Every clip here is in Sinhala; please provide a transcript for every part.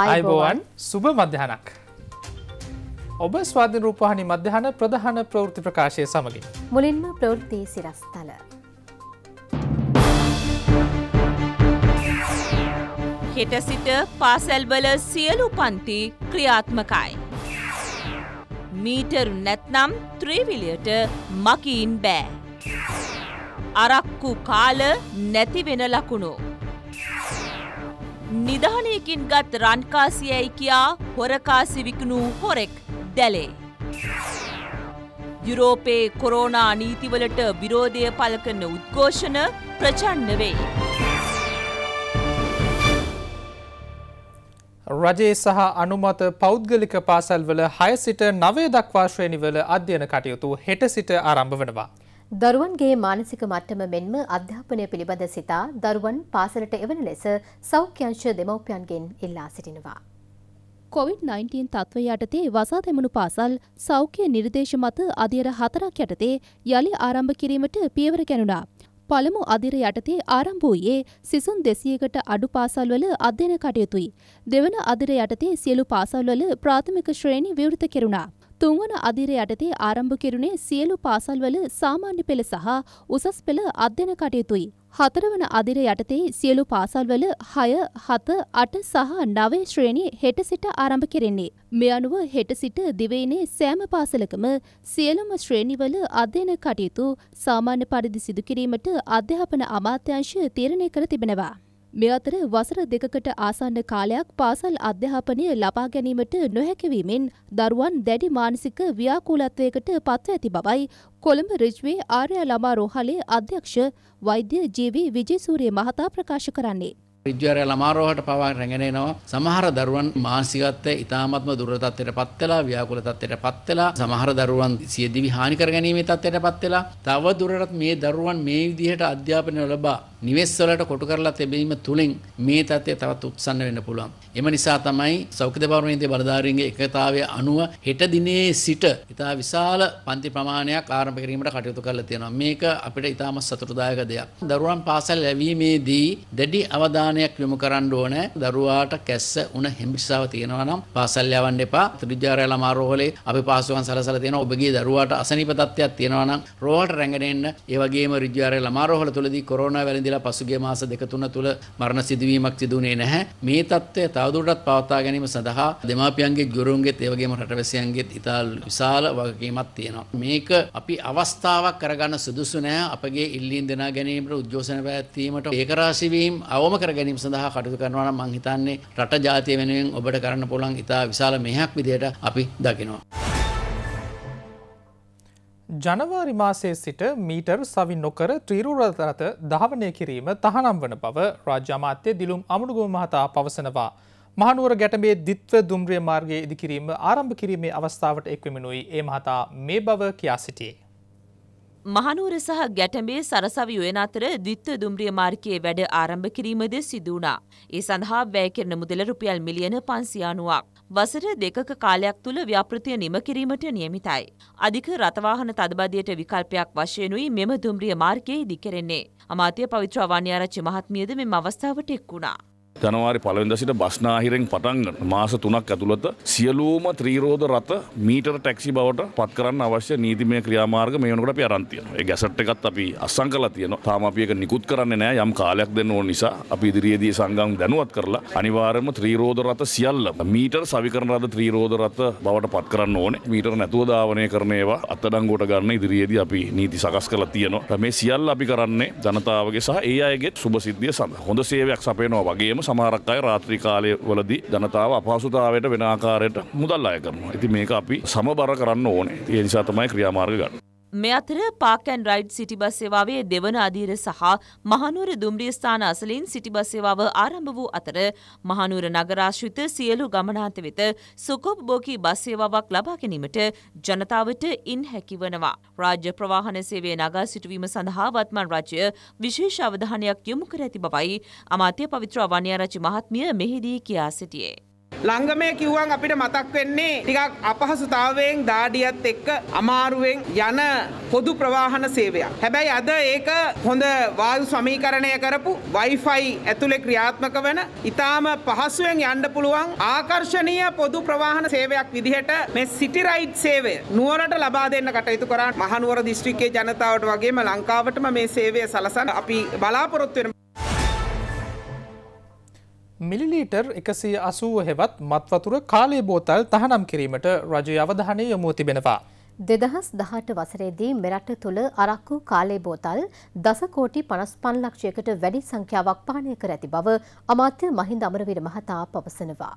අයිබෝවන් සුභ මධ්‍යහනක්. ඔබ ස්වාධින රූපහනි මධ්‍යහන ප්‍රධාන ප්‍රවෘති ප්‍රකාශය සමගින්. මුලින්ම ප්‍රවෘත්ති සිරස්ථල. හෙට සිට පාසැල්වල සියලු පන්ති ක්‍රියාත්මකයි. මීටරු නැත්නම් ත්‍රීවිලියට මකීන් බෑ. අරක්කු කාල නැතිවෙන ලකුණු. නිධානයකින් ගත් රන්කාසියයි කියා හොරකාසි විකුණූ හොරෙක් දැලේ. යුරෝපයේ කොරෝනා නීතිවලට විරෝධය පල කරන උද්ඝෝෂණ ප්‍රචන්න වෙයි. රජයේ සහ අනුමත පෞද්ගලික පාසල්වල හය සිට නවය දක්වාශ්‍රයනිවල අධ්‍යයන කටයුතු හෙට සිට ආරම්භ වනවා. දරුවන්ගේ මානසික මට්ටම මෙන්ම අධ්‍යාපනය පිළිබඳ සිතා දරුවන් පාසලට එවන ලෙස සෞඛ්‍යංශ දෙමව්පියන්ගෙන් ඉල්ලා සිටිනවා. කොවිD-19 තත්ත්වය යටතේ වසා තැමුණු පාසල් සෞඛ්‍ය නිර්දේශ මත අධියර හතරක් යටතේ යළි ආරම්භ කිරීමට පියවර ගැනුණා. පළමු අධිර යටතේ ආරම්භ වූයේ සිසුන් දෙසියකට අඩු පාසල්වල අධ්‍යයන කටයුතුයි. දෙවන අධිර යටතේ සියලු පාසල්වල ප්‍රාථමික ශ්‍රේණි විවෘත කෙරුණා. තුන්වන අධිරය යටතේ ආරම්භ කෙරුණේ සියලු පාසල්වල සාමාන්‍ය පෙළ සහ උසස් පෙළ අධ්‍යන කටයුතුයි. හතරවන අධිර යටතේ සියලු පාසල්වල හය හත අට සහ නවේ ශ්‍රේණී හෙට සිට ආරම්භ කෙරෙන්නේ. මෙ අනුව හෙට සිට දිවයිනේ සෑම පාසලකම සියලුම ශ්‍රේණිවල අධ්‍යන කටයුතු සාමාන්‍ය පරිදි සිදුකිරීමට අධ්‍යාපන අමාත්‍යංශය තීරණය කර තිබෙනවා. මේ අතර වසර දෙකකට ආසන්න කාලයක් පාසල් අධ්‍යාපනය ලබා ගැනීමට නොහැකිවීමෙන් දරුවන් දැඩි මානසික ව්‍යාකූලත්වයකට පත්ව ඇති බවයි කොළඹ රිජ්වේ ආර්ය ළමා රෝහලේ අධ්‍යක්ෂ වෛද්‍ය ජීවී විජේසූරිය මහතා ප්‍රකාශ කරන්නේ. විද්‍යාලය ළමාරෝහට පවා රැගෙන එනවා. සමහර දරුවන් මානසිකත්වයේ ඊ타ත්ම දුර්වල තත්ත්වයට පත් වෙලා ව්‍යාකූල තත්ත්වයට පත් වෙලා සමහර දරුවන් සියදිවි හානි කරගැනීමේ තත්ත්වයට පත් වෙලා තව දුරටත් මේ දරුවන් මේ විදිහට අධ්‍යාපනය ලබා නිවෙස් වලට කොටු කරලා තිබීම තුලින් මේ තත්ත්වය තවත් උත්සන්න වෙන්න පුළුවන්. එම නිසා තමයි සෞඛ්‍ය දෙපාර්තමේන්තුවේ බලධාරීන්ගේ එකතාවය අනුව හෙට දිනේ සිට ඊටා විශාල පන්ති ප්‍රමාණයක් ආරම්භ කිරීමට කටයුතු කරලා තියෙනවා. මේක අපිට ඊටාම සතුටුදායක දෙයක්. දරුවන් පාසල් ලැබීමේදී දැඩි අවධානය අවධානයක් යොමු කරන්න ඕනේ. දරුවාට කැස්ස උණ හිඹිසාව තියෙනවා නම් පාසල් යවන්න එපා. ත්‍රිජාරය ළමා රෝහලේ අපි පාසුවන් සලසලා තියෙනවා. ඔබගේ දරුවාට අසනීප තත්ත්වයක් තියෙනවා නම් රෝහලට රැගෙන එන්න. ඒ වගේම ත්‍රිජාරය ළමා රෝහල තුලදී කොරෝනා වැළඳිලා පසුගිය මාස දෙක තුන තුල මරණ සිදුවීමක් සිදුුනේ නැහැ. මේ තත්ත්වය තවදුරටත් පවත්වා ගැනීම සඳහා දෙමාපියන්ගේ ගුරුන්ගේත් ඒ වගේම රටවැසියන්ගේත් ඉතා විශාල වගකීමක් තියෙනවා. මේක අපි අවස්ථාවක් කරගන්න සුදුසු නෑ. අපගේ ඉල්ලීම් දෙනා ගැනීමට උද්ඝෝෂණ පැවැත්වීමට ඒකරාශී වීම අවම කර ගැනීම සඳහා කටයුතු කරනවා නම් මං හිතන්නේ රට ජාතිය වෙනුවෙන් ඔබට කරන්න පුළුවන් ඉතා විශාල මෙහෙයක් විදියට අපි දකිනවා. ජනවාරි මාසයේ සිට මීටර් සවි නොකර ත්‍රීරුරතරත ධාවනය කිරීම තහනම් වන බව රාජ්‍ය අමාත්‍ය දිලුම් අමුණුගම මහතා පවසනවා. මහනුවර ගැටමේ දිත්ව දුම්රිය මාර්ගයේ ඉදිකිරීම ආරම්භ කිරීමේ අවස්ථාවට එක්වමිනුයි ඒ මහතා මේ බව කියා සිටියේ. මහනුවර සහ ගැටඹේ සරසවි යොයන අතර ද්විත්ව දුම්රිය මාර්ගයේ වැඩ ආරම්භ කිරීමද සිදු වුණා. ඒ සඳහා වැය කෙරෙන මුදල රුපියල් මිලියන 590ක්. වසර දෙකක කාලයක් තුල ව්‍යාපෘතිය නිම කිරීමට නියමිතයි. අධික රථවාහන තදබදයට විකල්පයක් වශයෙන් උයි මෙම දුම්රිය මාර්ගයේ ඉදි කෙරෙන්නේ. අමාත්‍ය පවිත්‍ර අවන්‍යාරච්චි මහත්මියද මෙම අවස්ථාවට එක් වුණා. ජනවාරි පලවෙද සිට බස්නාහිරෙන් පටන්ගට මාස තුනක් ඇතුළත සියලූම ත්‍රීරෝධ රත මීටර් ටැක්සි බවට පත් කරන්න අවශ්‍ය නීතිමය ක්‍රියාමාර්ග මේනකට පරන්තියන ගැසට් එකත් අපි අසං කල තියන තාමපියක නිකුත් කරන්න නෑ යම් කාලයක් දෙන්න ඕ නිසා අපි ඉදිරියේදී සංගම් දැනුවත් කරලා අනිවාරම ත්‍රීරෝධ රත සියල්ල මීටර් සවිකරන රද ත්‍රීරෝධ රත බවට පත් කරන්න ඕන මීටර් නැතුව ධාවනය කරනේවා අත්තඩංගෝට ගන්න ඉදිරියේදී අපි නීති සකස් කල තියනවා මේ සියල් අපි කරන්නේ ජනතාවගේ සහ ඒ අයගේ සුභසිද්ධිය සඳ හොඳ සේවයක් සපේනවා වගේම සමහරක් අය රාත්‍රිකාලය වලදී ජනතාව අපහසුතාවයට වෙන ආකාරයට මුදල් අය කරනවා. ඉතින් මේක අපි සමබර කරන්න ඕනේ. ඒ නිසා තමයි ක්‍රියාමාර්ග ගන්න. මේ අතර පාකන් රයිඩ් සිටි බස් සේවාවේ දෙවන අධීර සහ මහනුවර දුම්රිය ස්ථාන අසලින් සිටි බස් සේවාව ආරම්භ වූ අතර මහනුවර නගරාශ්‍රිත සියලු ගමනාන්ත වෙත සුකෝපභෝගී බස් සේවාවක් ලබා ගැනීමට ජනතාවට ඉන් හැකිවනවා. රාජ්‍ය ප්‍රවාහන සේවය නගා සිටුවීම සඳහා වත්මන් රජය විශේෂ අවධානයක් යොමු කර ඇති බවයි අමාත්‍ය පවිත්‍ර අවන්‍යාරචි මහත්මිය මෙහිදී කියා සිටියේ. ලංගමය කිව්වන් අපිට මතක් වෙන්නේ ටිකක් අපහසුතාවයෙන් දාඩියත් එක්ක අමාරුවෙන් යන පොදු ප්‍රවාහන සේවයක්. හැබැයි අද ඒක හොඳ වායු සමීකරණය කරපු Wi-Fi ඇතුලේ ක්‍රියාත්මක වෙන ඊටාම පහසුවෙන් යන්න පුළුවන් ආකර්ශනීය පොදු ප්‍රවාහන සේවයක් විදිහට මේ සිටි රයිඩ් සේවය නුවරට ලබා දෙන්න කටයුතු කරා මහනුවර දිස්ත්‍රික්කයේ ජනතාවට වගේම ලංකාවටම මේ සේවය සලසන අපි බලාපොරොත්තු වෙනවා. මිලිලීටර් එකසිය අසුව හෙවත් මත්වතුර කාලේ බෝතල් තහනම් කිරීමට රජය අවධානය යොමුව තිබෙනවා. දෙදහස් දහට වසරේදී මෙරට තුළ අරක්කු කාලේ බෝතල් දසකෝටි පනස් පන්ලක්ෂයකට වැඩි සංඛ්‍යාවක් පානය කර ඇති බව අමාත්‍ය මහින්ද අමරවීර මහතා පවසනවා.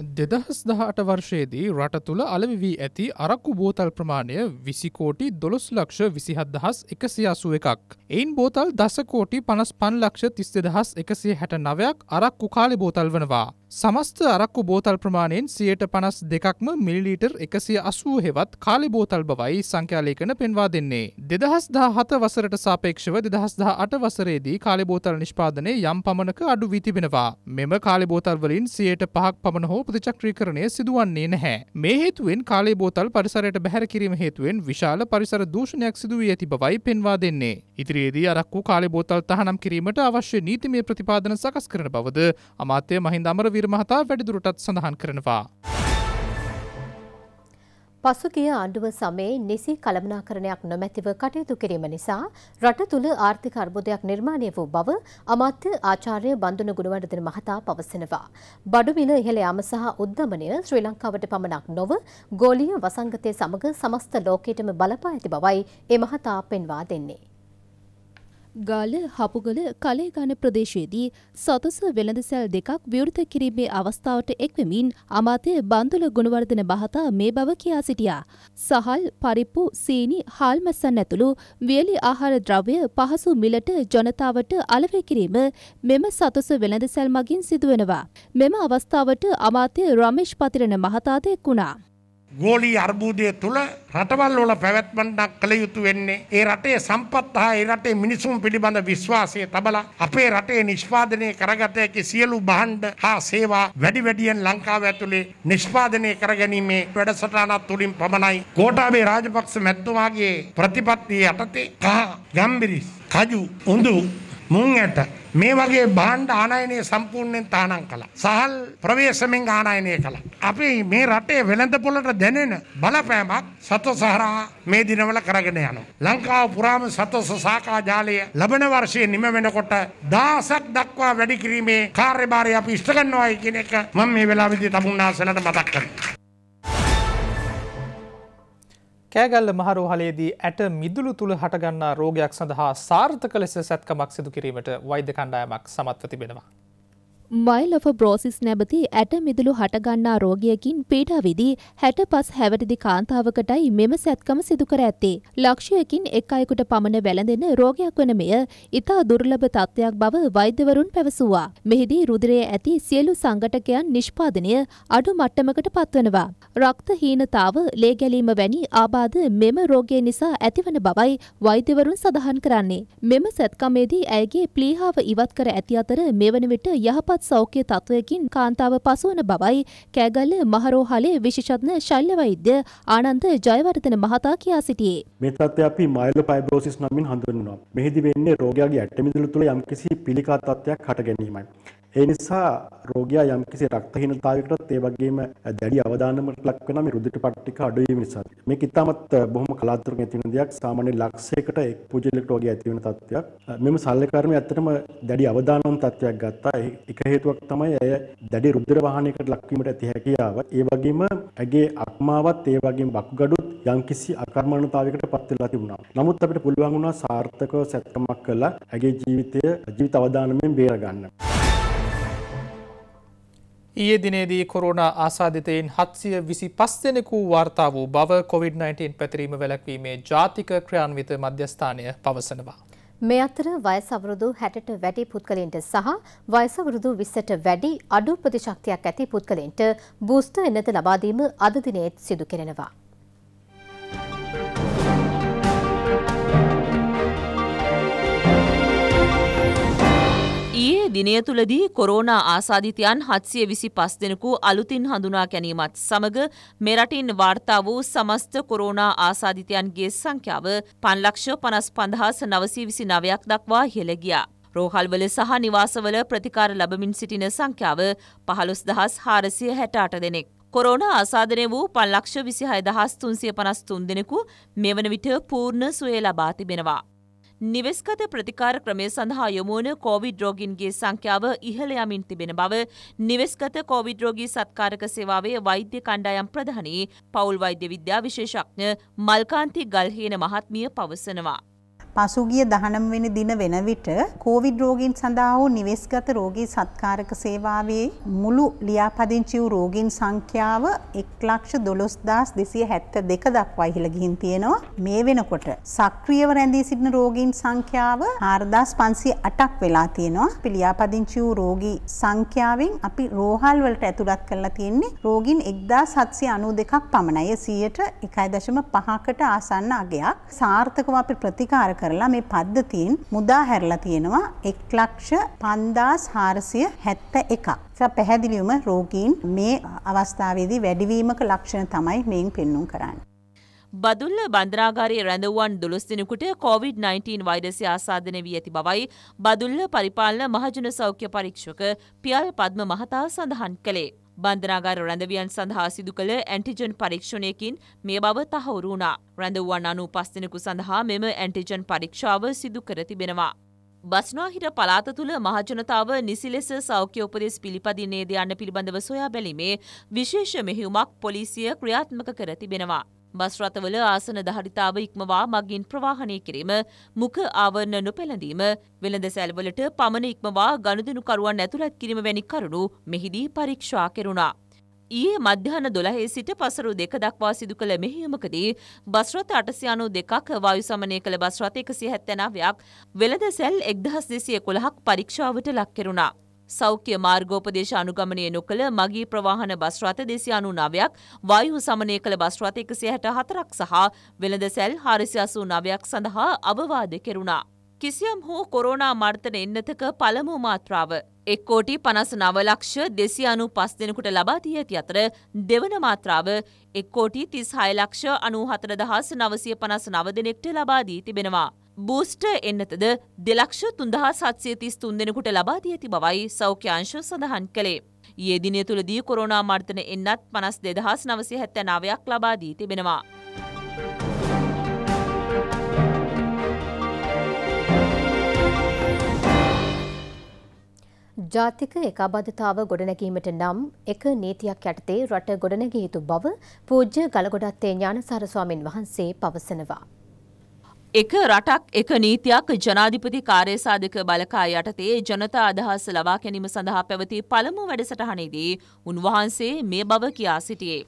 දෙදහස් දහට වර්ෂයේදී රට තුළ අලවි වී ඇති අරක්කු බෝතල් ප්‍රමාණය විසිකෝටි දොළොස් ලක්ෂ විසිහත් දහස් එකසි අසුව එකක්. එයින් බෝතල් දසකෝටි පනස් පන් ලක්ෂ තිස්ස දහස් එකසේ හැට නවයක් අරක්කු කාලි බෝතල් වනවා. සමස්ත අරක්කු බෝතල් ප්‍රමාණයෙන් සියයට පනස් දෙකක්ම මිල්ලීටර් එකසිය අසූ හෙවත් කාලි බෝතල් බවයි සංඛ්‍යාලේකන පෙන්වා දෙන්නේ. දෙදහස් දා හත වසරට සාපේක්ෂව දෙදහස් දා අට වසරේදී කාලිබෝතල් නිෂ්පාදනය යම් පමණක අඩු වී තිබෙනවා. මෙම කාලිබෝතල්වලින් සියයට පහක් පමණ හෝ ප්‍රතිචක්‍රීකරණය සිදුවන්නේ නැහැ. මේ හේතුවෙන් කාලිබෝතල් පරිසරයට බැහැර කිරීම හේතුවෙන් විශාල පරිසර දූෂණයක් සිදුවී ඇති බවයි පෙන්වා දෙන්නේ. ඉදිරියේදී අරක්කු කාලිබෝතල් තහනම් කිරීමට අවශ්‍ය නීතිමය ප්‍රතිපාදන සකස් කරන බවද අමාත්‍ය මහින්ද අමරවීර සුදීර් මහතා වැඩිදුරටත් සඳහන් කරනවා. පසුගිය ආණ්ඩුව සමයේ නිසි කළමනාකරණයක් නොමැතිව කටයුතු කිරීම නිසා රට තුළ ආර්ථික අර්බුදයක් නිර්මාණය වූ බව අමාත්‍ය ආචාර්ය බන්දුන ගුණවර්ධන මහතා පවසනවා. බඩු මිල ඉහළ යාම සහ උද්දමනය ශ්‍රී ලංකාවට පමණක් නොව ගෝලීය වසංගතය සමග සමස්ත ලෝකයටම බලපා ඇති බවයි ඒ මහතා පෙන්වා දෙන්නේ. ගාල හපුගල කලේගාන ප්‍රදේශයේදී සතස වෙළඳසැල් දෙකක් විවෘත කිරීමේ අවස්ථාවට එක්වමින් අමාතය බන්තුල ගුණවර්ධන බහතා මේ බව කියා සිටියා. සහල් පරිප්පු සීනි හාල්මැසන් ඇතුළු වියලි ආහාර ද්‍රව්‍ය පහසු මිලට ජනතාවට අලව කිරීම මෙම සතස වෙළඳසැල් මගින් සිදුවනවා. මෙම අවස්ථාවට අමාත්‍ය රමේෂ් පතිරණ මහතාත එක් වුණා. ගෝලී අර්බූදය තුළ රටවල් වල පැවැත්මටක් කළ යුතු වෙන්නේ. ඒ රටේ සම්පත් හා ඒ රටේ මිනිසුන් පිළිබඳ විශ්වාසය තබලා අපේ රටේ නිෂ්පාදනය කරගත හැකි සියලු භාණ්ඩ හා සේවා වැඩි වැඩියෙන් ලංකාව ඇතුලේ නිෂ්පාදනය කරගැනීමේ වැඩසටහනක් තුලින් පමණයි ගෝඨාභය රාජපක්ෂ මැතිතුමාගේ ප්‍රතිපත්තිය යටතේ කහ ගම්බිරිස් කජු උඳු මුං ඇට මේ වගේ භාණ්ඩ ආනයනය සම්පූර්ණයෙන් තහනම් කළා. සහල් ප්‍රවේශමෙන් ආනයනය කළා. අපි මේ රටේ වෙළඳ පොළට දැනෙන බලපෑමක් සත්ව සහරා මේ දිනවල කරගෙන යනවා. ලංකාව පුරාම සත්ව සසාකා ජාලය ලබන වර්ෂයේ නිම වෙනකොට දහසක් දක්වා වැඩි කිරීමේ කාර්යභාරය අපි ඉෂ්ට කරනවායි කියන එක මම මේ වෙලාවේදී තමුන්නාසලට මතක් කරනවා. කෑගල්ල මහරෝහලේදී ඇට මිදුළු තුළ හටගන්නා රෝගයක් සඳහා සාර්ථක ලෙස සැත්කමක් සිදු කිරීමට වෛද්‍ය කණ්ඩායමක් සමත්ව තිබෙනවා. මයිලොෆබ්‍රෝසිස් නැබති ඇට මිදුළු හටගන්නා රෝගියකින් පීඩාවිදී හැට පස් හැවටදි කාන්තාවකටයි මෙම සැත්කම සිදුකර ඇත්තේ. ලක්ෂයකින් එක් අයකුට පමණ වැළඳෙන රෝගයක් වන මෙය ඉතා දුර්ලභ තත්ත්වයක් බව වෛද්‍යවරුන් පැවසුවා. මෙහිදී රුදිරයේ ඇති සියලු සංගටකයන් නිෂ්පාදනය අඩු මට්ටමකට පත්වනවා. රක්තහීනතාව, ලේ ගැලීම වැනි ආබාධ මෙම රෝගය නිසා ඇතිවන බවයි වෛද්‍යවරුන් සඳහන් කරන්නේ. මෙම සැත්කමේදී ඇයගේ ප්ලීහාව ඉවත් කර ඇති අතර මෙවන විට යහපත් තවත් සෞඛ්‍ය තත්ත්වයකින් කාන්තාව පසුවන බවයි කෑගල්ල මහරෝහලේ විශේෂඥ ශල්‍ය වෛද්‍ය ආනන්ද ජයවර්ධන මහතා කියා සිටියේ. මේ තත්ත්වය අපි මයිලෝ ෆයිබ්‍රොසිස් නමින් හඳුන්වනවා. මෙහිදී වෙන්නේ රෝගියාගේ ඇටමිදුළු තුළ යම්කිසි පිළිකා තත්ත්වයක් හට ගැනීමයි. ඒ නිසා රෝගියා යම්කිසි රක්තහීනතාවයකටත් ඒ වගේම දැඩි අවදානමකට ලක් වෙනවා මේ රුධිර පට්ටික අඩු වීම නිසා. මේක ඉතාමත් බොහොම කලාතුරකින් ඇති වෙන දෙයක්. සාමාන්‍ය ලක්ෂයකට එක් පුජෙලෙක් රෝගියා ඇති වෙන තත්ත්වයක්. මෙම සල්ලකර්මය ඇත්තටම දැඩි අවදානම් තත්ත්වයක් ගත්තා. එක හේතුවක් තමයි ඇය දැඩි රුධිර වහනයකට ලක්වීමට ඇති හැකියාව. ඒ වගේම ඇගේ අක්මාවත් ඒ වගේම වකුගඩුත් යම්කිසි අකර්මණතාවයකට පත් වෙලා තිබුණා. නමුත් අපිට පුළුවන් වුණා සාර්ථකව සැත්කමක් කළා ඇගේ ජීවිතය ජීවිත අවදානමෙන් බේර ගන්න. ඊයේ දිනේදී කොරෝනා ආසාධිතයින් හත්සිය විසි පස්දෙනෙකු වාර්තා වූ බව කොවිD-19 පැතිරීම වැලැක්වීමේ ජාතික ක්‍රියාන්විත මධ්‍යස්ථානය පවසනවා. මේ අතර වයසවරුදු හැටට වැඩි පුද්ගලින්ට සහ වයසවරුදු විස්සට වැඩි අඩු ප්‍රතිශක්තියක් ඇති පුද්ගලින්ට බූස්ට එනත ලබාදීම අද දිනේත් සිදු කෙරෙනවා. දිනය තුළදී කොරෝනා ආසාධිතයන් හත්සිය විසි පස් දෙනකු අලුතින් හඳුනා ගැනීමත් සමඟ මෙරටින් වාර්තා වූ සමස්ත කොරෝනා ආසාධිතයන්ගේ සංඛ්‍යාව පන්ලක්ෂ පනස් පඳහාස නවසී විසි නවයක් දක්වා හෙළගියා. රෝහල්වල සහ නිවාසවල ප්‍රතිකාර ලබමින් සිටින සංඛ්‍යාව පහළොස් දහස් හාරසිය හැටාට දෙනෙක්. කොරෝන ආසාධනය වූ පල්ලක්ෂ විසිහය දහස් තුන්සිය පනස් තුන් දෙනෙකු මෙවන විට පූර්ණ සුවේ ලබා තිබෙනවා. නිවෙස්ගත ප්‍රතිකාර ක්‍රමය සඳහා යොමුවන කෝවිඩ් රෝගීන්ගේ සංඛ්‍යාව ඉහළ යමින් තිබෙන බව නිවෙස්ගත කෝවිඩ් රෝගී සත්කාරක සේවාවේ වෛද්‍ය කණ්ඩායම් ප්‍රධානී පවුල් වෛද්‍ය විද්‍යා විශේෂඥ මල්කාන්ති ගල්හේන මහත්මිය පවසනවා. පසුගිය 19 වෙනි දින වෙන විට කොවිඩ් රෝගීන් සඳහා වූ නිවෙස්ගත රෝගී සත්කාරක සේවාවේ මුළු ලියාපදිංචි වූ රෝගීන් සංඛ්‍යාව 112272 දක්වා ඉහළ ගිහින් තියෙනවා. මේ වෙනකොට සක්‍රියව රැඳී සිටින රෝගීන් සංඛ්‍යාව 4508ක් වෙලා තියෙනවා. අපි ලියාපදිංචි වූ රෝගී සංඛ්‍යාවෙන් අපි රෝහල් වලට ඇතුළත් කරලා තියෙන්නේ රෝගීන් 1792ක් පමණයි. 100ට 1.5කට ආසන්න අගයක් සාර්ථකව අපි ප්‍රතිකාර කරලා මේ පද්ධතියෙන් මුදා හැරලා තියෙනවා එක් ලක්ෂ පන්දාස් හාරසිය හැත්ත එකක්. පැහැදිලිවම රෝගීන් මේ අවස්ථාවේදී වැඩිවීමක ලක්ෂණ තමයි මෙයින් පෙන්නුම් කරන්න. බදුල්ල බන්ධනාගාරයේ රැඳවුවන් දොළොස් දෙනෙකුට COVID-19 වෛරසය ආසාදනය වී ඇති බවයි බදුල්ල පරිපාලන මහජන සෞඛ්‍ය පරීක්ෂක පියල් පද්ම මහතා සඳහන් කළේ. බන්ධනාගාර රැඳවියන් සඳහා සිදු කළ ඇන්ටිජන් පරීක්ෂණයකින් මේ බව තහවුරු වුණා. රැඳවුවන් අනු පස් දෙනෙකු සඳහා මෙම ඇන්ටිජන් පරීක්ෂාව සිදු කර තිබෙනවා. බස්නාහිර පලාත තුළ මහජනතාව නිසි ලෙස සෞඛ්‍ය උපදෙස් පිළිපදින්නේ ද යන්න පිළිබඳව සොයා බැලීමේ විශේෂ මෙහිුමක් පොලිසිය ක්‍රියාත්මක කර තිබෙනවා. බස් රථවල ආසන ධාරිතාව ඉක්මවා මගින් ප්‍රවාහනය කිරීම, මුඛ ආවරණ නොපෙළඳීම, වෙළඳ සැල්වලට පමණ ඉක්මවා ගනුදෙනුකරුවන් ඇතුළත් කිරීම වැනි කරුණු මෙහිදී පරීක්ෂා කෙරුණා. ඊයේ මධ්‍යහන 12 සිට පසරු දෙක දක්වා සිදු කළ මෙහෙයුමකදී බස් රථ 892ක් වායු සමනය කළ බස් රථ 179ක් වෙළඳ සැල් 1211ක් පරීක්ෂාවට ලක් කෙරුණා. සෞඛ්‍ය මාර්ගෝපදේශ අනුගමනය නොකළ මගී ප්‍රවාහන බස් රථ 299ක් වායු සමනය කළ බස් රථ 164ක් සහ වෙළඳ සැල් 489ක් සඳහා අවවාද කෙරුණා. කිසියම් හෝ කොරෝනා මර්තන එන්නතක පළමු මාත්‍රාව එක් කෝටි පනස් නවලක්ෂ දෙසි අනු පස් දෙනකුට ලබා දී ඇති අතර දෙවන මාත්‍රාව එක් කෝටි තිස් හයලක්ෂ අනු හතර දහස් නවසය පනස් නව දෙනෙක්ට ලබා දී තිබෙනවා. බූස්ට එන්නතද දෙලක්ෂ තුන්දහා සත්සය තිස් තුන් දෙෙනකුට ලබාදී ඇති බවයි සෞඛ්‍යංශ සඳහන් කළේ. යෙදිනය තුළදී කොරෝනා මර්තන එන්නත් පනස් දෙදහස් නවසය හැත්ත නාවයක් ලබාදී තිබෙනවා. ජාතික එකබද්ධතාව ගොඩනැගීමට නම් එක නීතියක් යටතේ රට ගොඩනැගිය යුතු බව පූජ්‍ය ගලගොඩත්තේ ඥානසාර ස්වාමින් වහන්සේ පවසනවා. එක රටක් එක නීතියක් ජනාධිපති කාර්යසාධක බලකා යටතේ ජනතා අදහස් ලබා ගැනීම සඳහා පැවති පළමු වැඩසටහනේදී උන්වහන්සේ මේ බව කියා සිටියේ.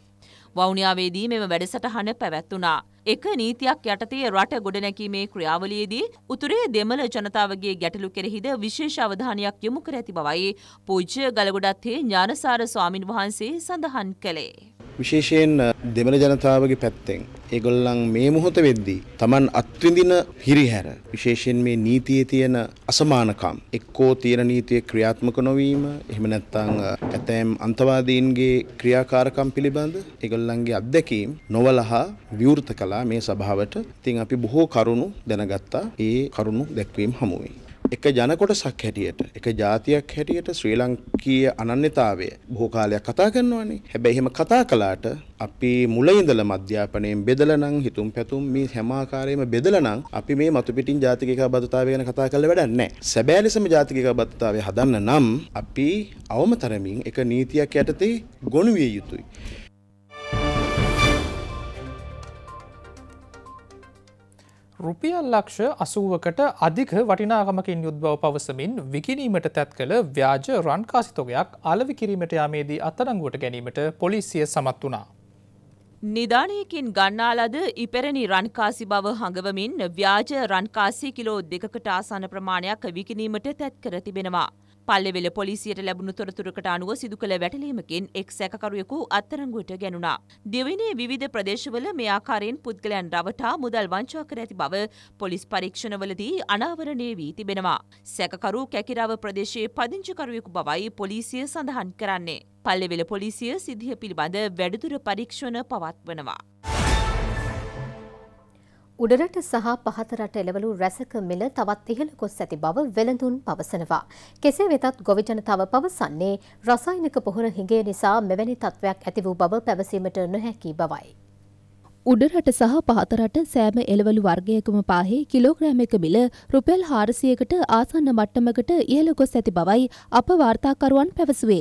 වවුනියාවේදී මෙම වැඩසටහන පැවැත්වුණා. එක නීතියක් යටතේ රට ගොඩනැකීමේ ක්‍රියාවලියේදී උතුරේ දෙමළ ජනතාවගේ ගැටලු කෙරෙහිද විශේෂ අවධානයක් යොමු කර ඇති බවයි පූජ්‍ය ගලගොඩත්තේ ඥානසාර ස්වාමින් වහන්සේ සඳහන් කළේ. විශේෂයෙන් දෙමළ ජනතාවගේ පැත්තෙන් ඒගොල්ලන් මේ මොහොත වෙද්දී Taman අත්විඳින හිරිහැර විශේෂයෙන් මේ නීතියේ තියෙන අසමානකම් එක්කෝ තියෙන නීතියේ ක්‍රියාත්මක නොවීම එහෙම නැත්නම් ඇතැම් අන්තවාදීන්ගේ ක්‍රියාකාරකම් පිළිබඳ ඒගොල්ලන්ගේ අත්දැකීම් නොවලහා විවෘත කළා මේ සභාවට. ඉතින් අපි බොහෝ කරුණු දැනගත්තා. ඒ කරුණු දැක්වීම හමු වෙයි. එක ජනකොටසක් හැටියට එක ජාතියක් හැටියට ශ්‍රී ලංකීය අනන්‍යතාවය බොහෝ කාලයක් කතා කරනවානේ. හැබැයි එහෙම කතා කළාට අපි මුල ඉඳලම අධ්‍යාපනයෙන් බෙදලා නම් හිතුම් පැතුම් මේ හැම ආකාරයෙන්ම බෙදලා නම් අපි මේ මතු පිටින් ජාතික එකබද්ධතාවය ගැන කතා කරලා වැඩක් නැහැ. සැබෑ ලෙසම ජාතික එකබද්ධතාවය හදන්න නම් අපි අවම තරමින් එක නීතියක් යටතේ ගොනු විය යුතුයි. රුපියල් ලක්ෂ අසුවකට අධික වටිනාගමකින් යුද්බව පවසමින් විකිනීමට තැත් කළ ව්‍යාජ රන්කාසිතොගයක් අලවි කිරීමට යාමේදී අත්තරංගුවට ගැනීමට පොලිසිය සමත් වනා. නිධානයකින් ගන්නාලද ඉපෙරණි රන්කාසි බව හඟවමින් ව්‍යාජ රන්කාසි කිලෝ දෙකකට ආසන ප්‍රමාණයක් විකිනීමට තැත් කර තිබෙනවා. පල්ලෙවෙල පොලිසියට ලැබුණු තොරතුරකට අනුව සිදු කළ වැටලීමකින් එක් සැකකරුවෙකු අත්තරංගුවට ගැනුණා. දෙවිනේ විවිධ ප්‍රදේශවල මේ ආකාරයෙන් පුද්ගලයන් රවටා මුදල් වංචා කර ඇති බව පොලිස් පරීක්ෂණවලදී අනාවරණය වී තිබෙනවා. සැකකරු කැකිරාව ප්‍රදේශයේ පදිංචිකරුවෙකු බවයි පොලිසිය සඳහන් කරන්නේ. පල්ලෙවෙල පොලිසිය සිද්ධිය පිළිබඳ වැඩිදුර පරීක්ෂණ පවත්වනවා. උඩරට සහ පහතරට එළවලු රැසක මිල තවත් ඉහළ ගොස් ඇති බව වෙළඳුන් පවසනවා. කෙසේ වෙතත් ගොවිජනතාව පවසන්නේ රසායනික පොහොර හිඟය නිසා මෙවැනි තත්ත්වයක් ඇති වූ බව පැවසීමට නොහැකි බවයි. උඩරට සහ පහතරට සෑම එළවලු වර්ගයකම පාහේ කිලෝග්‍රෑම් එක මිල රුපියල් 400කට ආසන්න මට්ටමකට ඉහළ ගොස් ඇති බවයි අප වාර්තාකරුවන් පැවසුවේ.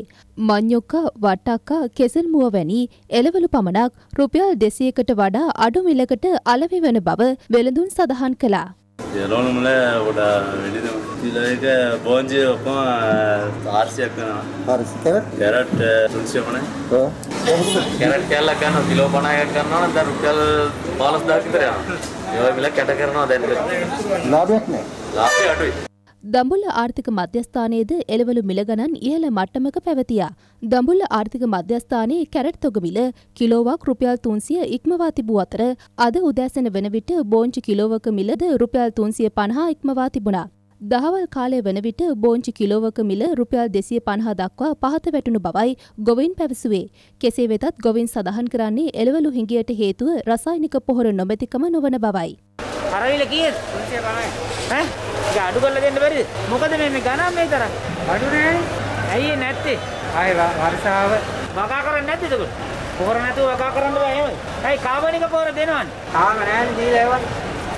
මඤ්ඤොක්ක, වට්ටක්ක, කෙසෙල්මුව වැනි එළවලු පමණක් රුපියල් 200කට වඩා අඩු මිලකට අලෙවි වන බව වෙළඳුන් සඳහන් කළා. ఎరువులే ఒకటి ఇలాగ భోంజీ ఒక్క ఆర్సీ ఎక్కనా క్యారెట్ తులసి ಕ್ಯಾರೆಟ್ ಕೇರಳ ಕಣ್ಣು ಕಿಲೋ ಬಣ ಕಣ್ಣು ಅಂತ ರುಪಾಯಿ ಬಾಲಸ್ ದಾಕಿದ್ರೆ ಇವಾಗೆಲ್ಲ ಕೆಟಕರಣ ಅದೇ ಲಾಭ ಯಾಕೆ ಲಾಭ ಅಟು දඹුල්ල ආර්ථික මධ්‍යස්ථානයේද එළවලු මිල ගණන් ඉහළ මට්ටමක පැවතියා. දඹුල්ල ආර්ථික මධ්‍යස්ථානයේ කැරට් තොග මිල කිලෝවක් රුපියල් 300 ඉක්මවා තිබූ අතර අද උදෑසන වන විට බෝංචි කිලෝවක මිලද රුපියල් 350 ඉක්මවා තිබුණා. දහවල් කාලය වන විට බෝංචි කිලෝවක මිල රුපියල් 250 දක්වා පහත වැටුණු බවයි ගොවින් පැවසුවේ. කෙසේ වෙතත් ගොවින් සඳහන් කරන්නේ එළවලු හිඟියට හේතුව රසායනික පොහොර නොමැතිකම නොවන බවයි. කරවිල කීයද? 350යි. ඈ ඒක අඩු කරලා දෙන්න බැරිද? මොකද මේ මේ ගණන් මේ තරම්. අඩු නෑ. ඇයි නැත්තේ? ආයේ වර්ෂාව වගා කරන්නේ නැද්ද එතකොට? පොහොර නැතුව වගා කරන්න බෑ එහෙමයි. ඇයි කාබනික පොහොර දෙනවන්නේ? තාම නෑනේ දීලා ඒවා.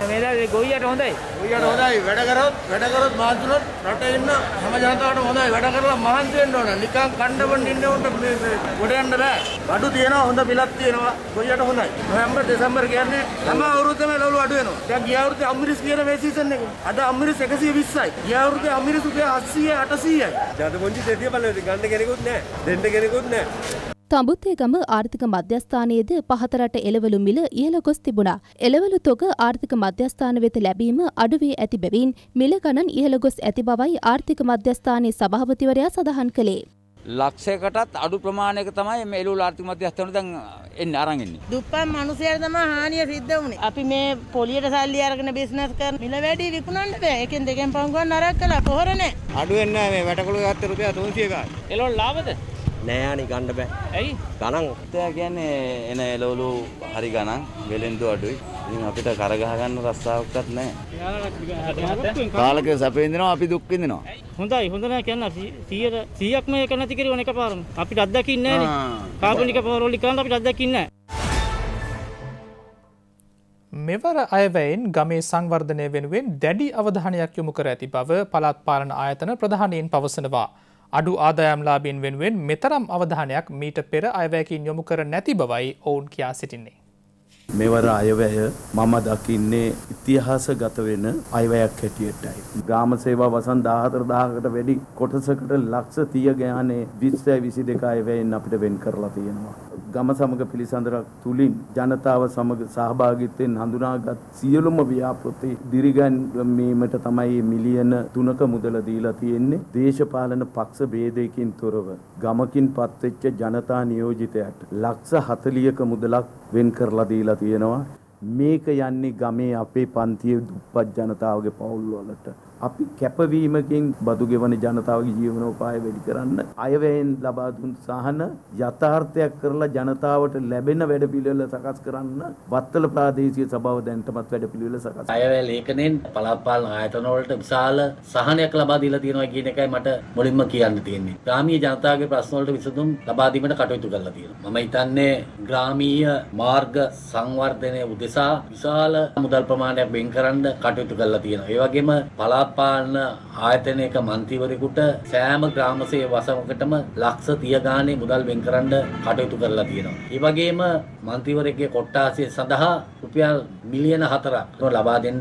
මේ ගොයියට හොඳයි. ගොයියට හොඳයි. වැඩ කරොත්, වැඩ කරොත් මාතුලත් රටේ ඉන්න හැම ජනතාවටම හොඳයි. වැඩ කරලා මහන්සි වෙන්න ඕන. නිකන් කණ්ඩබන් ඉන්න උන්ට මේ ගොඩ යන්න බෑ. බඩු තියෙනවා, හොඳ මිලක් තියෙනවා. ගොයියට හොඳයි. නොවැම්බර් දෙසැම්බර් කියන්නේ හැම අවුරුද්දම ලවලු අඩු වෙනවා. දැන් ගිය අවුරුද්දේ අම්රිස් කියන මේ සීසන් එක. අද අම්රිස් 120යි. ගිය අවුරුද්දේ අම්රිස් රුපියල් 700 800යි. ජනපොන්චි 200 බලන්න ගන්න කෙනෙකුත් නෑ. දෙන්න කෙනෙකුත් නෑ. තඹුත්තේගම ආර්ථික මධ්‍යස්ථානයේද පහතරට එළවලු මිල ඉහළ ගොස් තිබුණා. එළවලු තොග ආර්ථික මධ්‍යස්ථාන වෙත ලැබීම අඩු වී ඇති බැවින් මිල ගණන් ඉහළ ගොස් ඇති බවයි ආර්ථික මධ්‍යස්ථානයේ සභාපතිවරයා සඳහන් කළේ. ලක්ෂයකටත් අඩු ප්‍රමාණයක තමයි මේ එළවලු ආර්ථික මධ්‍යස්ථාන දැන් එන්නේ අරන් එන්නේ. දුප්පත් මිනිසයර තමයි හානිය සිද්ධ වුනේ. අපි මේ පොලියට සල්ලි අරගෙන බිස්නස් කරන මිල වැඩි විකුණන්න බෑ. එකෙන් දෙකෙන් පහු ගන්න නරක කළා. කොහොර නෑ. අඩු වෙන්නේ නෑ මේ වැටකොළු ගත්ත රුපියල් 300 ගාන. එළවලු ලාභද? නෑනේ ගන්න බෑ. ඇයි? ගණන් ඇත්තා කියන්නේ එන එළවලු හරි ගණන් වෙලෙන්දු අඩුයි. ඉතින් අපිට කරගහ ගන්න රස්සාවක්වත් නැහැ. කාලක සැපේ ඉඳිනවා අපි දුක් විඳිනවා. හොඳයි හොඳ නෑ කියන්න 100 100ක්ම එක නැති කිරුවන එකපාරම. අපිට අත්දකින්නේ නෑනේ. කාබනික පවරෝලි කරන්න අපිට අත්දකින්නේ නෑ. මෙවර අයවැයින් ගමේ සංවර්ධනය වෙනුවෙන් දැඩි අවධානයක් යොමු කර ඇති බව පළත් පාලන ආයතන ප්‍රධානයෙන් පවසනවා. අඩු ආදායම්ලාබින් වෙනුවෙන් මෙතරම් අවධානයක් මීට පෙර අයවැයකින් යොමු කර නැති බවයි ඔවුන් කියා සිටින්නේ. මෙවර අයවැය මම දකින්නේ ඉතිහාස ගත වෙන අයවැයක් හැටියටයි. ග්‍රාම සේවා වසන් දාහතර දාහකට වැඩි කොටසකට ලක්ෂ තිය ගයානේ විස්සෑ විසි දෙක අයවැයෙන් අපිට වෙන් කරලා තියෙනවා. ගම සමග පිළිසඳරක් තුලින් ජනතාව සමග සහභාගීත්වයෙන් හඳුනාගත් සියලුම ව්‍යාපෘති දිරිගැන්වීමට තමයි මිලියන 3ක මුදල දීලා තියෙන්නේ දේශපාලන පක්ෂ ભેදයකින් තොරව ගමකින් පත්වෙච්ච ජනතා නියෝජිතයාට ලක්ෂ 40ක මුදලක් වෙන් කරලා දීලා තියෙනවා මේක යන්නේ ගමේ අපේ පන්තියේ දුප්පත් ජනතාවගේ පවුල්වලට අපි කැපවීමකින් බදු ගෙවන ජනතාවගේ ජීවනෝපාය වැඩි කරන්න අයවැයෙන් ලබා දුන් සහන යථාර්ථයක් කරලා ජනතාවට ලැබෙන වැඩපිළිවෙල සකස් කරන්න වත්තල ප්‍රාදේශීය සභාව දැන්ටමත් වැඩපිළිවෙල සකස් අයවැය ලේඛනෙන් පළාත් පාලන ආයතන වලට විශාල සහනයක් ලබා දීලා තියෙනවා කියන එකයි මට මුලින්ම කියන්න තියෙන්නේ. ග්‍රාමීය ජනතාවගේ ප්‍රශ්න වලට විසඳුම් ලබා දීමට කටයුතු කරලා තියෙනවා. මම හිතන්නේ ග්‍රාමීය මාර්ග සංවර්ධනය උදෙසා විශාල මුදල් ප්‍රමාණයක් වෙන් කරන්න කටයුතු කරලා තියෙනවා. ඒ වගේම පළාත් මහපාලන ආයතනයක මන්තිවරෙකුට සෑම ග්‍රාමසේ වසමකටම ලක්ෂ තිය ගානේ මුදල් වෙන් කරන්න කටයුතු කරලා තියෙනවා. ඒ වගේම මන්තිවරයෙක්ගේ කොට්ටාසය සඳහා රුපියල් මිලියන 4ක් ලබා දෙන්න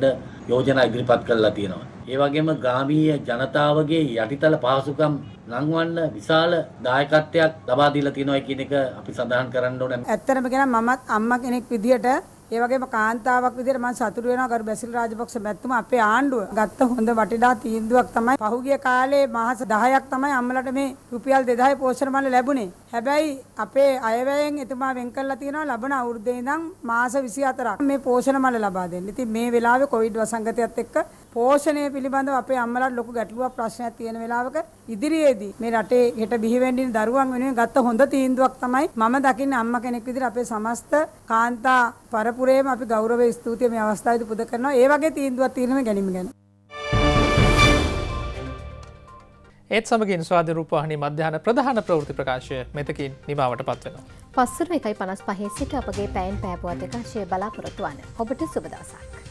යෝජනා ඉදිරිපත් කරලා තියෙනවා. ඒ වගේම ග්‍රාමීය ජනතාවගේ යටිතල පහසුකම් නංවන්න විශාල දායකත්වයක් ලබා දීලා තියෙනවා කියන එක අපි සඳහන් කරන්න ඕනේ. ඇත්තටම කියනවා මමත් අම්මා කෙනෙක් විදියට ඒ වගේම කාන්තාවක් විදිහට මම සතුටු වෙනවා ගරු බැසිල් රාජපක්ෂ මැතිතුමා අපේ ආණ්ඩුව ගත්ත හොඳ වටිනා තීන්දුවක් තමයි පහුගිය කාලේ මාස 10ක් තමයි අම්මලට මේ රුපියල් 2000 පෝෂණ මල්ල ලැබුණේ. හැබැයි අපේ අයවැයෙන් එතුමා වෙන් කරලා තියෙනවා ලබන අවුරුද්දේ ඉඳන් මාස 24ක් මේ පෝෂණ මල්ල ලබා දෙන්න. ඉතින් මේ වෙලාවේ කොවිඩ් වසංගතයත් එක්ක පෝෂණය පිළිබඳව අපේ අම්මලාට ලොකු ගැටලුවක් ප්‍රශ්නයක් තියෙන වෙලාවක ඉදිරියේදී මේ රටේ හෙට බිහි වෙන්නේ දරුවන් වෙනුවෙන් ගත්ත හොඳ තීන්දුවක් තමයි මම දකින්නේ අම්මා කෙනෙක් විදිහට අපේ සමස්ත කාන්තා පරපුරේම අපි ගෞරවයේ ස්තුතිය මේ අවස්ථාවේදී පුද කරනවා. ඒ වගේ තීන්දුවක් తీරන ගැනීම ගැන. ඒත් සමගින් ස්වාධ රූපවාහිනී මධ්‍යහන ප්‍රධාන ප්‍රවෘත්ති ප්‍රකාශය මෙතකින් නිමාවටපත් වෙනවා. පස්සර 1.55 සිට අපගේ පැයෙන් පෑපුවත් ප්‍රකාශය බලාපොරොත්තු වන ඔබට සුබ දවසක්.